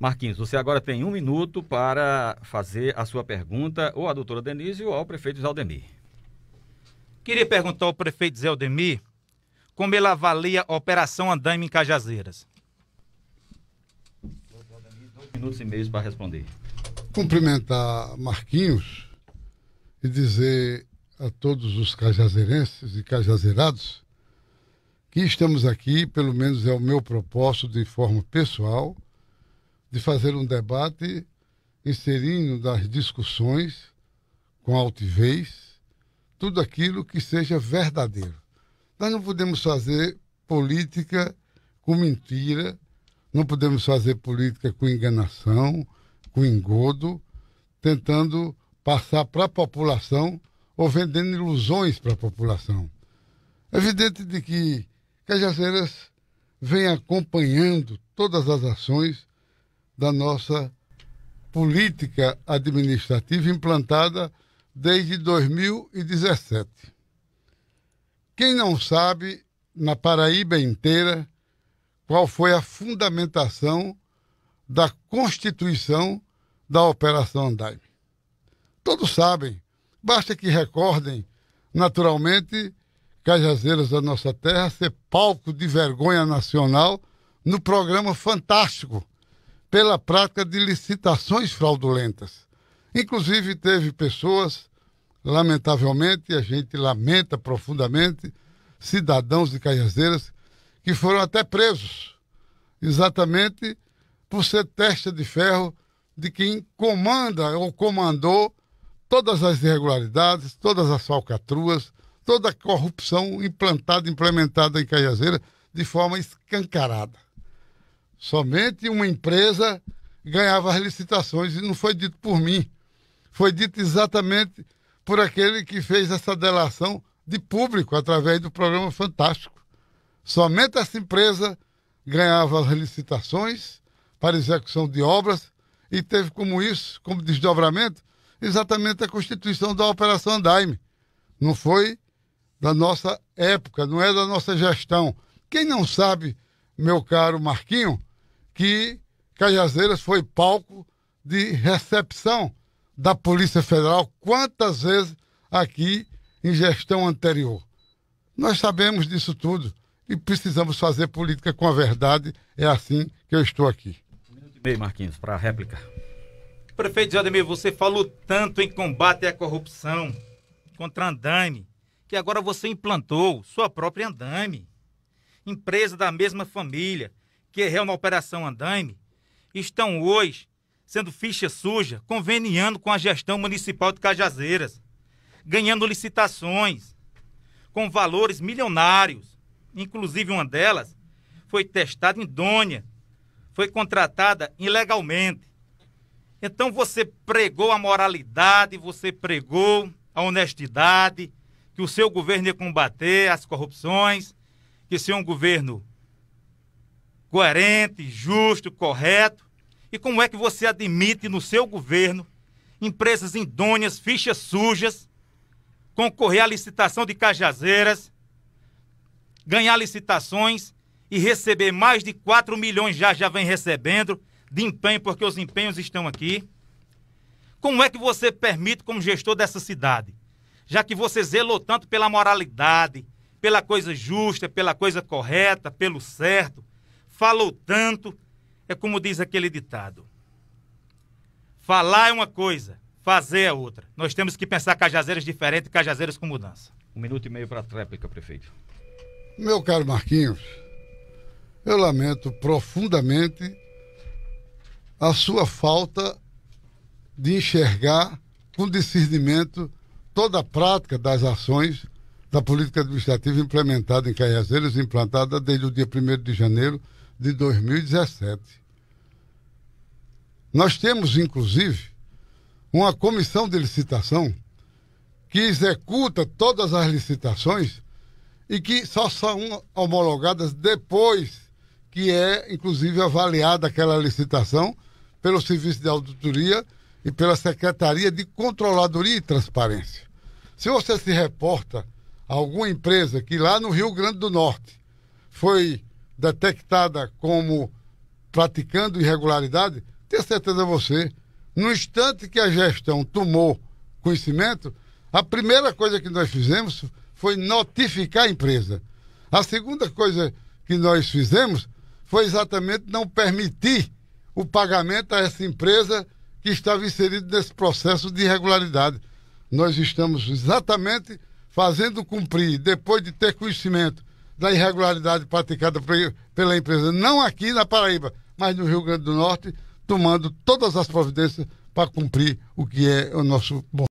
Marquinhos, você agora tem um minuto para fazer a sua pergunta ou à doutora Denise ou ao prefeito Zaldemir. Queria perguntar ao prefeito Zaldemir como ele avalia a Operação Andaime em Cajazeiras. Dois minutos e meio para responder. Cumprimentar Marquinhos e dizer a todos os cajazeirenses e cajazeirados que estamos aqui, pelo menos é o meu propósito de forma pessoal, de fazer um debate inserindo das discussões com altivez tudo aquilo que seja verdadeiro. Nós não podemos fazer política com mentira, não podemos fazer política com enganação, com engodo, tentando passar para a população ou vendendo ilusões para a população. É evidente de que Cajazeiras vem acompanhando todas as ações da nossa política administrativa implantada desde 2017. Quem não sabe, na Paraíba inteira, qual foi a fundamentação da constituição da Operação Andaime. Todos sabem, basta que recordem, naturalmente, Cajazeiras da Nossa Terra ser palco de vergonha nacional no programa fantástico pela prática de licitações fraudulentas. Inclusive, teve pessoas, lamentavelmente, a gente lamenta profundamente, cidadãos de Caiazeiras, que foram até presos, exatamente por ser testa de ferro de quem comanda ou comandou todas as irregularidades, todas as falcatruas, toda a corrupção implantada, implementada em Caiazeira de forma escancarada. Somente uma empresa ganhava as licitações e não foi dito por mim. Foi dito exatamente por aquele que fez essa delação de público através do programa Fantástico. Somente essa empresa ganhava as licitações para execução de obras e teve como isso, como desdobramento, exatamente a constituição da Operação Andaime. Não foi da nossa época, não é da nossa gestão. Quem não sabe, meu caro Marquinho, que Cajazeiras foi palco de recepção da Polícia Federal quantas vezes aqui em gestão anterior. Nós sabemos disso tudo e precisamos fazer política com a verdade. É assim que eu estou aqui. Um minuto e meio, Marquinhos, para a réplica. Prefeito Jademir, você falou tanto em combate à corrupção contra Andame, que agora você implantou sua própria Andame, empresa da mesma família, que é na Operação Andaime, estão hoje sendo ficha suja, conveniando com a gestão municipal de Cajazeiras, ganhando licitações com valores milionários. Inclusive, uma delas foi testada em Dônia, foi contratada ilegalmente. Então, você pregou a moralidade, você pregou a honestidade, que o seu governo ia combater as corrupções, que é um governo coerente, justo, correto? E como é que você admite no seu governo empresas indôneas, fichas sujas, concorrer à licitação de cajazeiras, ganhar licitações e receber mais de 4 milhões já já vem recebendo de empenho, porque os empenhos estão aqui. Como é que você permite como gestor dessa cidade? Já que você zelou tanto pela moralidade, pela coisa justa, pela coisa correta, pelo certo, falou tanto, é como diz aquele ditado. Falar é uma coisa, fazer é outra. Nós temos que pensar Cajazeiras diferente, Cajazeiras com mudança. Um minuto e meio para a tréplica, prefeito. Meu caro Marquinhos, eu lamento profundamente a sua falta de enxergar com discernimento toda a prática das ações da política administrativa implementada em Cajazeiras, implantada desde o dia 1 de janeiro de 2017. Nós temos, inclusive, uma comissão de licitação que executa todas as licitações e que só são homologadas depois que é, inclusive, avaliada aquela licitação pelo Serviço de Auditoria e pela Secretaria de Controladoria e Transparência. Se você se reporta a alguma empresa que lá no Rio Grande do Norte foi detectada como praticando irregularidade, tenha certeza você, no instante que a gestão tomou conhecimento, a primeira coisa que nós fizemos foi notificar a empresa. A segunda coisa que nós fizemos foi exatamente não permitir o pagamento a essa empresa que estava inserida nesse processo de irregularidade. Nós estamos exatamente fazendo cumprir, depois de ter conhecimento da irregularidade praticada pela empresa, não aqui na Paraíba, mas no Rio Grande do Norte, tomando todas as providências para cumprir o que é o nosso bom.